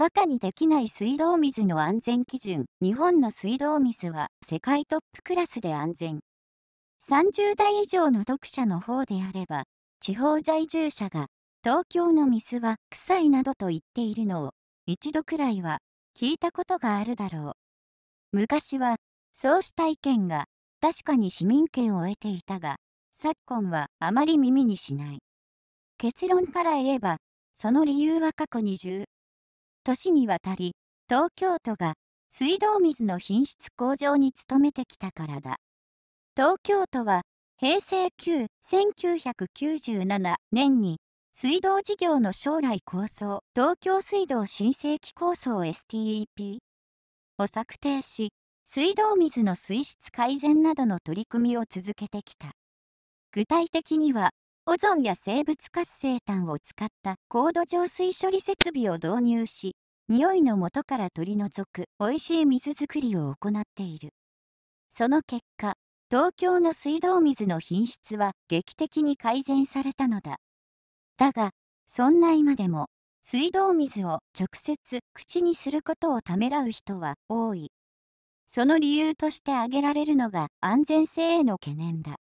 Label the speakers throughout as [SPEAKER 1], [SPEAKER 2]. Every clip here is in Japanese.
[SPEAKER 1] バカにできない水道水の安全基準。日本の水道水は世界トップクラスで安全。30代以上の読者の方であれば、地方在住者が東京の水は臭いなどと言っているのを一度くらいは聞いたことがあるだろう。昔はそうした意見が確かに市民権を得ていたが、昨今はあまり耳にしない。結論から言えば、その理由は過去20、年にわたり東京都が水道水の品質向上に努めてきたからだ東京都は平成9 1997年に水道事業の将来構想東京水道新世紀構想 STEP を策定し水道水の水質改善などの取り組みを続けてきた具体的にはオゾンや生物活性炭を使った高度浄水処理設備を導入し匂いの元から取り除く美味しい水作りを行っている。その結果、東京の水道水の品質は劇的に改善されたのだ。だが、そんな今でも、水道水を直接口にすることをためらう人は多い。その理由として挙げられるのが安全性への懸念だ。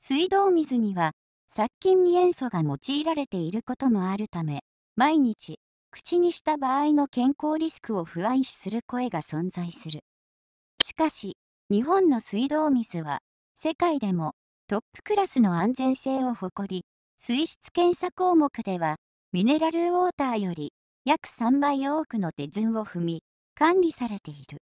[SPEAKER 1] 水道水には殺菌に塩素が用いられていることもあるため、毎日口にした場合の健康リスクを不安視する声が存在する。しかし、日本の水道水は、世界でもトップクラスの安全性を誇り、水質検査項目では、ミネラルウォーターより約3倍多くの手順を踏み、管理
[SPEAKER 2] されている。